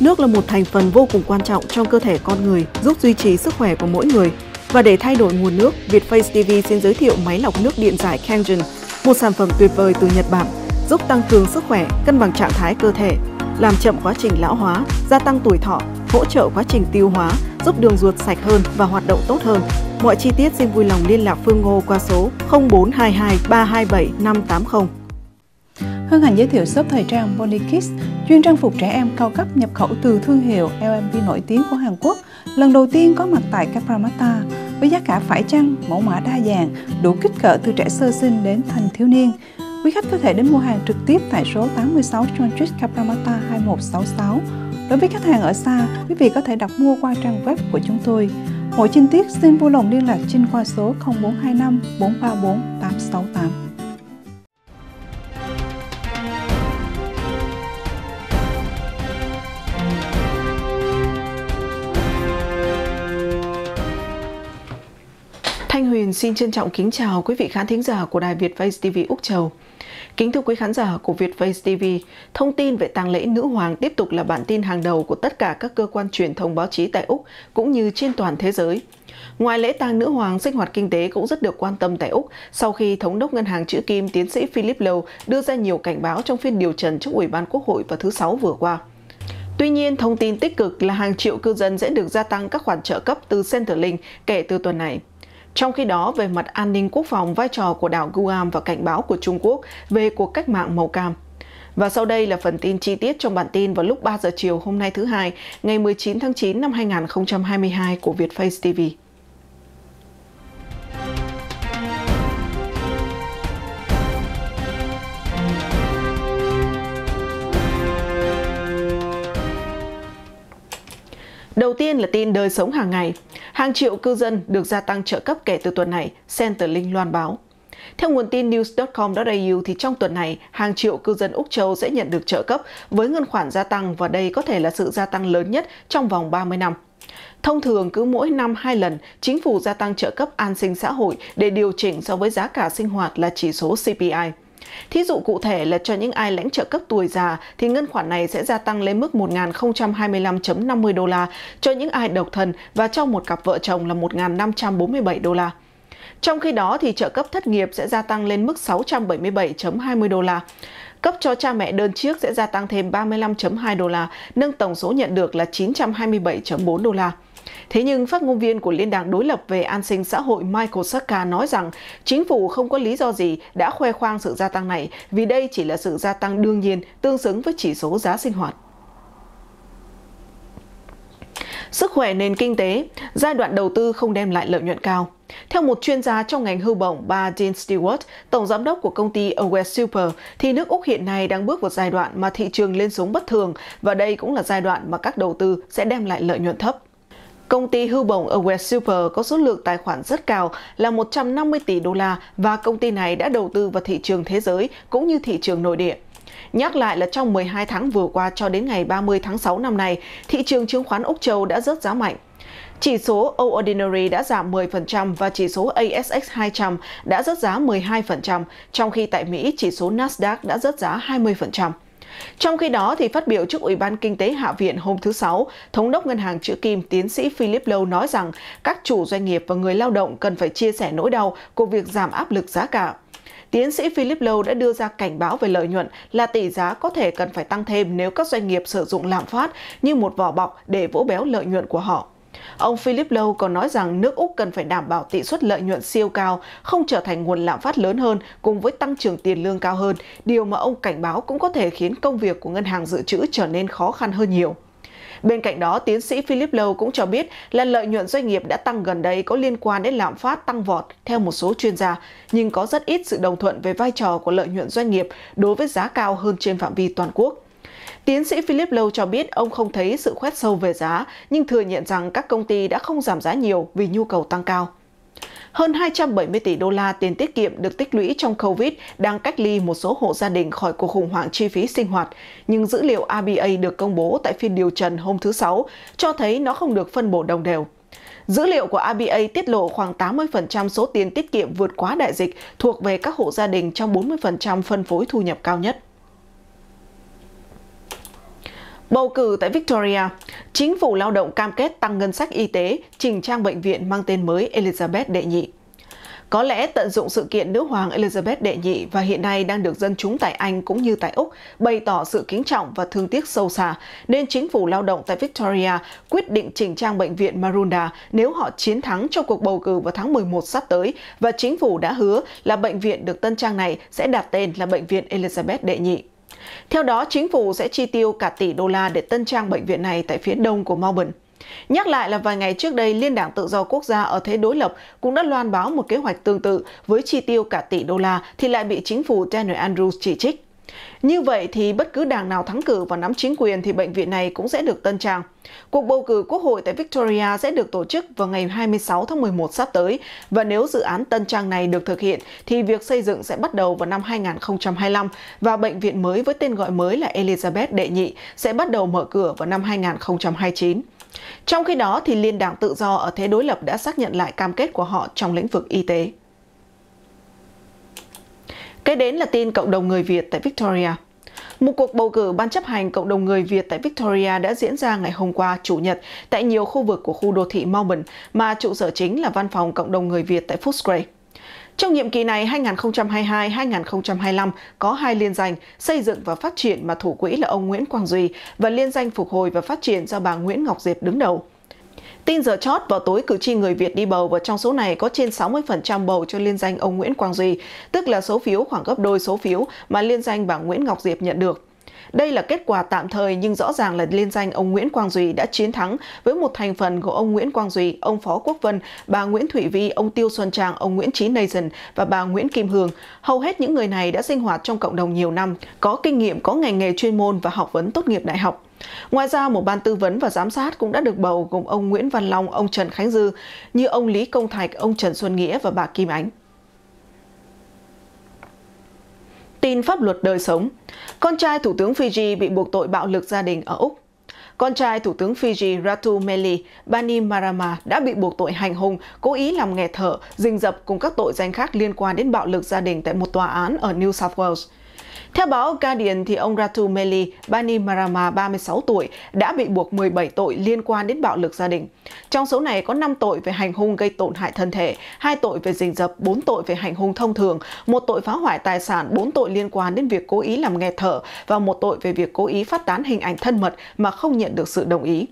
Nước là một thành phần vô cùng quan trọng trong cơ thể con người, giúp duy trì sức khỏe của mỗi người. Và để thay đổi nguồn nước, Vietface TV xin giới thiệu máy lọc nước điện giải Kangen, một sản phẩm tuyệt vời từ Nhật Bản, giúp tăng cường sức khỏe, cân bằng trạng thái cơ thể, làm chậm quá trình lão hóa, gia tăng tuổi thọ, hỗ trợ quá trình tiêu hóa, giúp đường ruột sạch hơn và hoạt động tốt hơn. Mọi chi tiết xin vui lòng liên lạc Phương Ngô qua số 0422 327 580. Hương Hạnh giới thiệu shop thời trang Bonikis chuyên trang phục trẻ em cao cấp nhập khẩu từ thương hiệu LMV nổi tiếng của Hàn Quốc, lần đầu tiên có mặt tại Capramarta với giá cả phải chăng, mẫu mã đa dạng, đủ kích cỡ từ trẻ sơ sinh đến thành thiếu niên. Quý khách có thể đến mua hàng trực tiếp tại số 86 John Street Capramata 2166. Đối với khách hàng ở xa, quý vị có thể đặt mua qua trang web của chúng tôi. Mọi chi tiết xin vui lòng liên lạc trên qua số 0425 434 868. xin trân trọng kính chào quý vị khán thính giả của Đài Việt Face TV Úc Châu. Kính thưa quý khán giả của Việt Face TV, thông tin về tang lễ nữ hoàng tiếp tục là bản tin hàng đầu của tất cả các cơ quan truyền thông báo chí tại Úc cũng như trên toàn thế giới. Ngoài lễ tang nữ hoàng, sinh hoạt kinh tế cũng rất được quan tâm tại Úc sau khi Thống đốc Ngân hàng Chữ Kim tiến sĩ Philip Lowe đưa ra nhiều cảnh báo trong phiên điều trần trước Ủy ban Quốc hội vào thứ Sáu vừa qua. Tuy nhiên, thông tin tích cực là hàng triệu cư dân sẽ được gia tăng các khoản trợ cấp từ Centerlink kể từ tuần này. Trong khi đó, về mặt an ninh quốc phòng, vai trò của đảo Guam và cảnh báo của Trung Quốc về cuộc cách mạng màu cam. Và sau đây là phần tin chi tiết trong bản tin vào lúc 3 giờ chiều hôm nay thứ hai, ngày 19 tháng 9 năm 2022 của Vietface TV. Đầu tiên là tin đời sống hàng ngày. Hàng triệu cư dân được gia tăng trợ cấp kể từ tuần này, Centerlink loan báo. Theo nguồn tin news.com.au thì trong tuần này, hàng triệu cư dân Úc Châu sẽ nhận được trợ cấp với ngân khoản gia tăng và đây có thể là sự gia tăng lớn nhất trong vòng 30 năm. Thông thường cứ mỗi năm hai lần, chính phủ gia tăng trợ cấp an sinh xã hội để điều chỉnh so với giá cả sinh hoạt là chỉ số CPI. Thí dụ cụ thể là cho những ai lãnh trợ cấp tuổi già thì ngân khoản này sẽ gia tăng lên mức 1.025.50 đô la, cho những ai độc thân và cho một cặp vợ chồng là 1.547 đô la. Trong khi đó thì trợ cấp thất nghiệp sẽ gia tăng lên mức 677.20 đô la. Cấp cho cha mẹ đơn chiếc sẽ gia tăng thêm 35.2 đô la, nâng tổng số nhận được là 927.4 đô la. Thế nhưng phát ngôn viên của Liên đảng đối lập về an sinh xã hội Michael Saka nói rằng chính phủ không có lý do gì đã khoe khoang sự gia tăng này vì đây chỉ là sự gia tăng đương nhiên tương xứng với chỉ số giá sinh hoạt sức khỏe nền kinh tế, giai đoạn đầu tư không đem lại lợi nhuận cao. Theo một chuyên gia trong ngành hưu bổng, bà Jean Stewart, tổng giám đốc của công ty Aware Super, thì nước Úc hiện nay đang bước vào giai đoạn mà thị trường lên xuống bất thường và đây cũng là giai đoạn mà các đầu tư sẽ đem lại lợi nhuận thấp. Công ty hưu bổng Aware Super có số lượng tài khoản rất cao là 150 tỷ đô la và công ty này đã đầu tư vào thị trường thế giới cũng như thị trường nội địa. Nhắc lại là trong 12 tháng vừa qua cho đến ngày 30 tháng 6 năm nay, thị trường chứng khoán Úc Châu đã rớt giá mạnh. Chỉ số O Ordinary đã giảm 10% và chỉ số ASX 200 đã rớt giá 12%, trong khi tại Mỹ chỉ số Nasdaq đã rớt giá 20%. Trong khi đó, thì phát biểu trước Ủy ban Kinh tế Hạ viện hôm thứ Sáu, Thống đốc Ngân hàng Chữ Kim tiến sĩ Philip Lowe nói rằng các chủ doanh nghiệp và người lao động cần phải chia sẻ nỗi đau của việc giảm áp lực giá cả. Tiến sĩ Philip Lowe đã đưa ra cảnh báo về lợi nhuận là tỷ giá có thể cần phải tăng thêm nếu các doanh nghiệp sử dụng lạm phát như một vỏ bọc để vỗ béo lợi nhuận của họ. Ông Philip Lowe còn nói rằng nước Úc cần phải đảm bảo tỷ suất lợi nhuận siêu cao, không trở thành nguồn lạm phát lớn hơn cùng với tăng trưởng tiền lương cao hơn, điều mà ông cảnh báo cũng có thể khiến công việc của ngân hàng dự trữ trở nên khó khăn hơn nhiều. Bên cạnh đó, tiến sĩ Philip Lowe cũng cho biết là lợi nhuận doanh nghiệp đã tăng gần đây có liên quan đến lạm phát tăng vọt theo một số chuyên gia, nhưng có rất ít sự đồng thuận về vai trò của lợi nhuận doanh nghiệp đối với giá cao hơn trên phạm vi toàn quốc. Tiến sĩ Philip Lâu cho biết ông không thấy sự khoét sâu về giá, nhưng thừa nhận rằng các công ty đã không giảm giá nhiều vì nhu cầu tăng cao. Hơn 270 tỷ đô la tiền tiết kiệm được tích lũy trong COVID đang cách ly một số hộ gia đình khỏi cuộc khủng hoảng chi phí sinh hoạt, nhưng dữ liệu ABA được công bố tại phiên điều trần hôm thứ Sáu cho thấy nó không được phân bổ đồng đều. Dữ liệu của ABA tiết lộ khoảng 80% số tiền tiết kiệm vượt quá đại dịch thuộc về các hộ gia đình trong 40% phân phối thu nhập cao nhất. Bầu cử tại Victoria, chính phủ lao động cam kết tăng ngân sách y tế chỉnh trang bệnh viện mang tên mới Elizabeth đệ nhị. Có lẽ tận dụng sự kiện nữ hoàng Elizabeth đệ nhị và hiện nay đang được dân chúng tại Anh cũng như tại Úc bày tỏ sự kính trọng và thương tiếc sâu xa, nên chính phủ lao động tại Victoria quyết định chỉnh trang bệnh viện Marunda nếu họ chiến thắng trong cuộc bầu cử vào tháng 11 sắp tới và chính phủ đã hứa là bệnh viện được tân trang này sẽ đặt tên là Bệnh viện Elizabeth đệ nhị. Theo đó, chính phủ sẽ chi tiêu cả tỷ đô la để tân trang bệnh viện này tại phía đông của Melbourne. Nhắc lại là vài ngày trước đây, Liên đảng Tự do Quốc gia ở thế đối lập cũng đã loan báo một kế hoạch tương tự với chi tiêu cả tỷ đô la thì lại bị chính phủ Daniel Andrews chỉ trích. Như vậy thì bất cứ đảng nào thắng cử và nắm chính quyền thì bệnh viện này cũng sẽ được tân trang. Cuộc bầu cử quốc hội tại Victoria sẽ được tổ chức vào ngày 26 tháng 11 sắp tới và nếu dự án tân trang này được thực hiện thì việc xây dựng sẽ bắt đầu vào năm 2025 và bệnh viện mới với tên gọi mới là Elizabeth Đệ Nhị sẽ bắt đầu mở cửa vào năm 2029. Trong khi đó thì Liên đảng tự do ở thế đối lập đã xác nhận lại cam kết của họ trong lĩnh vực y tế. Kế đến là tin cộng đồng người Việt tại Victoria. Một cuộc bầu cử ban chấp hành cộng đồng người Việt tại Victoria đã diễn ra ngày hôm qua, Chủ nhật, tại nhiều khu vực của khu đô thị Melbourne, mà trụ sở chính là văn phòng cộng đồng người Việt tại Footscray. Trong nhiệm kỳ này 2022-2025 có hai liên danh xây dựng và phát triển mà thủ quỹ là ông Nguyễn Quang Duy và liên danh phục hồi và phát triển do bà Nguyễn Ngọc Diệp đứng đầu. Tin giờ chót vào tối cử tri người Việt đi bầu và trong số này có trên 60% bầu cho liên danh ông Nguyễn Quang Duy, tức là số phiếu khoảng gấp đôi số phiếu mà liên danh bà Nguyễn Ngọc Diệp nhận được. Đây là kết quả tạm thời nhưng rõ ràng là liên danh ông Nguyễn Quang Duy đã chiến thắng với một thành phần của ông Nguyễn Quang Duy, ông Phó Quốc Vân, bà Nguyễn Thủy Vi, ông Tiêu Xuân Trang, ông Nguyễn Trí Nason và bà Nguyễn Kim Hương. Hầu hết những người này đã sinh hoạt trong cộng đồng nhiều năm, có kinh nghiệm, có ngành nghề chuyên môn và học vấn tốt nghiệp đại học. Ngoài ra, một ban tư vấn và giám sát cũng đã được bầu gồm ông Nguyễn Văn Long, ông Trần Khánh Dư, như ông Lý Công Thạch, ông Trần Xuân Nghĩa và bà Kim Ánh. Tin pháp luật đời sống Con trai Thủ tướng Fiji bị buộc tội bạo lực gia đình ở Úc Con trai Thủ tướng Fiji Ratu Meli Bani đã bị buộc tội hành hung, cố ý làm nghẹt thở, rình dập cùng các tội danh khác liên quan đến bạo lực gia đình tại một tòa án ở New South Wales. Theo báo Guardian, thì ông Ratu Meli Bani Marama, 36 tuổi, đã bị buộc 17 tội liên quan đến bạo lực gia đình. Trong số này có 5 tội về hành hung gây tổn hại thân thể, 2 tội về rình dập, 4 tội về hành hung thông thường, một tội phá hoại tài sản, 4 tội liên quan đến việc cố ý làm nghẹt thở và một tội về việc cố ý phát tán hình ảnh thân mật mà không nhận được sự đồng ý.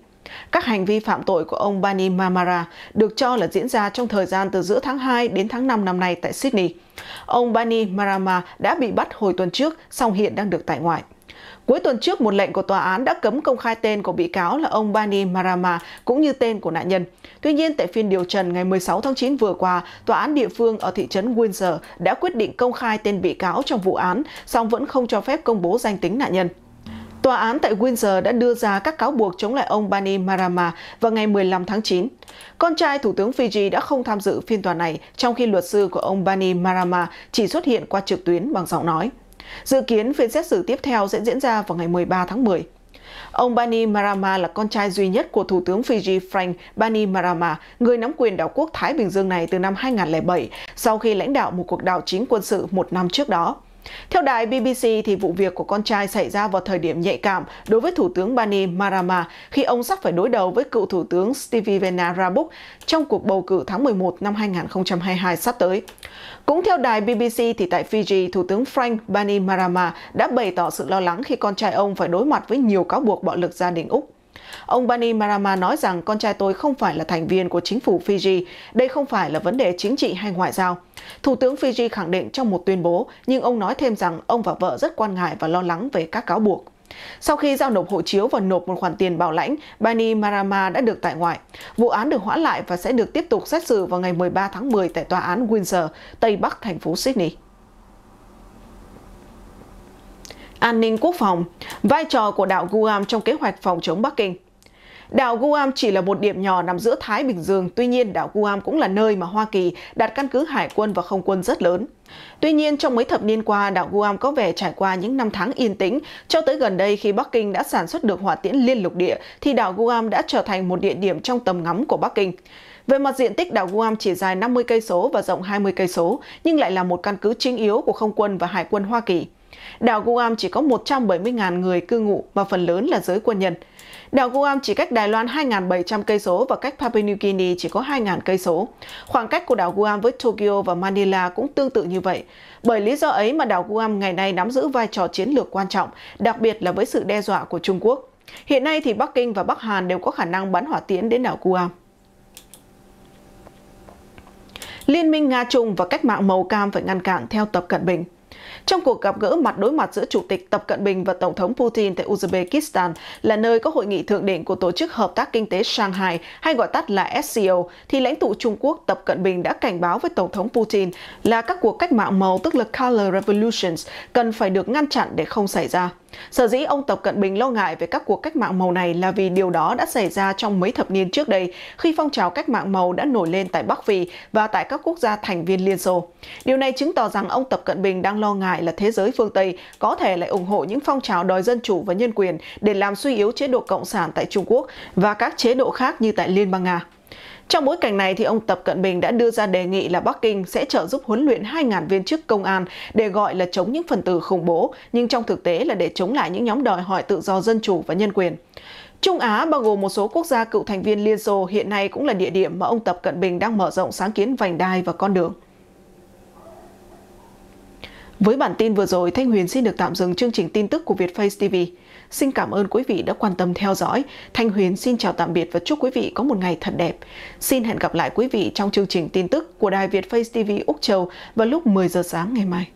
Các hành vi phạm tội của ông Bani Mamara được cho là diễn ra trong thời gian từ giữa tháng 2 đến tháng 5 năm nay tại Sydney. Ông Bani Marama đã bị bắt hồi tuần trước, song hiện đang được tại ngoại. Cuối tuần trước, một lệnh của tòa án đã cấm công khai tên của bị cáo là ông Bani Marama cũng như tên của nạn nhân. Tuy nhiên, tại phiên điều trần ngày 16 tháng 9 vừa qua, tòa án địa phương ở thị trấn Windsor đã quyết định công khai tên bị cáo trong vụ án, song vẫn không cho phép công bố danh tính nạn nhân. Tòa án tại Windsor đã đưa ra các cáo buộc chống lại ông Bani Marama vào ngày 15 tháng 9. Con trai Thủ tướng Fiji đã không tham dự phiên tòa này, trong khi luật sư của ông Bani Marama chỉ xuất hiện qua trực tuyến bằng giọng nói. Dự kiến phiên xét xử tiếp theo sẽ diễn ra vào ngày 13 tháng 10. Ông Bani Marama là con trai duy nhất của Thủ tướng Fiji Frank Bani Marama, người nắm quyền đảo quốc Thái Bình Dương này từ năm 2007, sau khi lãnh đạo một cuộc đảo chính quân sự một năm trước đó. Theo đài BBC, thì vụ việc của con trai xảy ra vào thời điểm nhạy cảm đối với Thủ tướng Bani Marama khi ông sắp phải đối đầu với cựu Thủ tướng Vena Rabuk trong cuộc bầu cử tháng 11 năm 2022 sắp tới. Cũng theo đài BBC, thì tại Fiji, Thủ tướng Frank Bani Marama đã bày tỏ sự lo lắng khi con trai ông phải đối mặt với nhiều cáo buộc bạo lực gia đình Úc Ông Bani Marama nói rằng con trai tôi không phải là thành viên của chính phủ Fiji, đây không phải là vấn đề chính trị hay ngoại giao. Thủ tướng Fiji khẳng định trong một tuyên bố, nhưng ông nói thêm rằng ông và vợ rất quan ngại và lo lắng về các cáo buộc. Sau khi giao nộp hộ chiếu và nộp một khoản tiền bảo lãnh, Bani Marama đã được tại ngoại. Vụ án được hoãn lại và sẽ được tiếp tục xét xử vào ngày 13 tháng 10 tại tòa án Windsor, Tây Bắc, thành phố Sydney. An ninh quốc phòng Vai trò của đảo Guam trong kế hoạch phòng chống Bắc Kinh Đảo Guam chỉ là một điểm nhỏ nằm giữa Thái Bình Dương, tuy nhiên đảo Guam cũng là nơi mà Hoa Kỳ đặt căn cứ hải quân và không quân rất lớn. Tuy nhiên, trong mấy thập niên qua, đảo Guam có vẻ trải qua những năm tháng yên tĩnh. Cho tới gần đây, khi Bắc Kinh đã sản xuất được hỏa tiễn liên lục địa, thì đảo Guam đã trở thành một địa điểm trong tầm ngắm của Bắc Kinh. Về mặt diện tích, đảo Guam chỉ dài 50 cây số và rộng 20 cây số, nhưng lại là một căn cứ chính yếu của không quân và hải quân Hoa Kỳ. Đảo Guam chỉ có 170.000 người cư ngụ và phần lớn là giới quân nhân. Đảo Guam chỉ cách Đài Loan 2.700 cây số và cách Papua New Guinea chỉ có 2.000 cây số. Khoảng cách của đảo Guam với Tokyo và Manila cũng tương tự như vậy. Bởi lý do ấy mà đảo Guam ngày nay nắm giữ vai trò chiến lược quan trọng, đặc biệt là với sự đe dọa của Trung Quốc. Hiện nay thì Bắc Kinh và Bắc Hàn đều có khả năng bắn hỏa tiễn đến đảo Guam. Liên minh Nga-Trung và cách mạng màu cam phải ngăn cản theo Tập Cận Bình. Trong cuộc gặp gỡ mặt đối mặt giữa Chủ tịch Tập Cận Bình và Tổng thống Putin tại Uzbekistan là nơi có hội nghị thượng đỉnh của Tổ chức Hợp tác Kinh tế Shanghai hay gọi tắt là SCO, thì lãnh tụ Trung Quốc Tập Cận Bình đã cảnh báo với Tổng thống Putin là các cuộc cách mạng màu tức là Color Revolutions cần phải được ngăn chặn để không xảy ra. Sở dĩ ông Tập Cận Bình lo ngại về các cuộc cách mạng màu này là vì điều đó đã xảy ra trong mấy thập niên trước đây khi phong trào cách mạng màu đã nổi lên tại Bắc Phi và tại các quốc gia thành viên Liên Xô. Điều này chứng tỏ rằng ông Tập Cận Bình đang lo ngại là thế giới phương Tây có thể lại ủng hộ những phong trào đòi dân chủ và nhân quyền để làm suy yếu chế độ cộng sản tại Trung Quốc và các chế độ khác như tại Liên bang Nga. Trong bối cảnh này, thì ông Tập Cận Bình đã đưa ra đề nghị là Bắc Kinh sẽ trợ giúp huấn luyện 2.000 viên chức công an để gọi là chống những phần tử khủng bố, nhưng trong thực tế là để chống lại những nhóm đòi hỏi tự do dân chủ và nhân quyền. Trung Á bao gồm một số quốc gia cựu thành viên Liên Xô hiện nay cũng là địa điểm mà ông Tập Cận Bình đang mở rộng sáng kiến vành đai và con đường. Với bản tin vừa rồi, Thanh Huyền xin được tạm dừng chương trình tin tức của Việt Face TV. Xin cảm ơn quý vị đã quan tâm theo dõi. Thanh Huyền xin chào tạm biệt và chúc quý vị có một ngày thật đẹp. Xin hẹn gặp lại quý vị trong chương trình tin tức của Đài Việt Face TV Úc Châu vào lúc 10 giờ sáng ngày mai.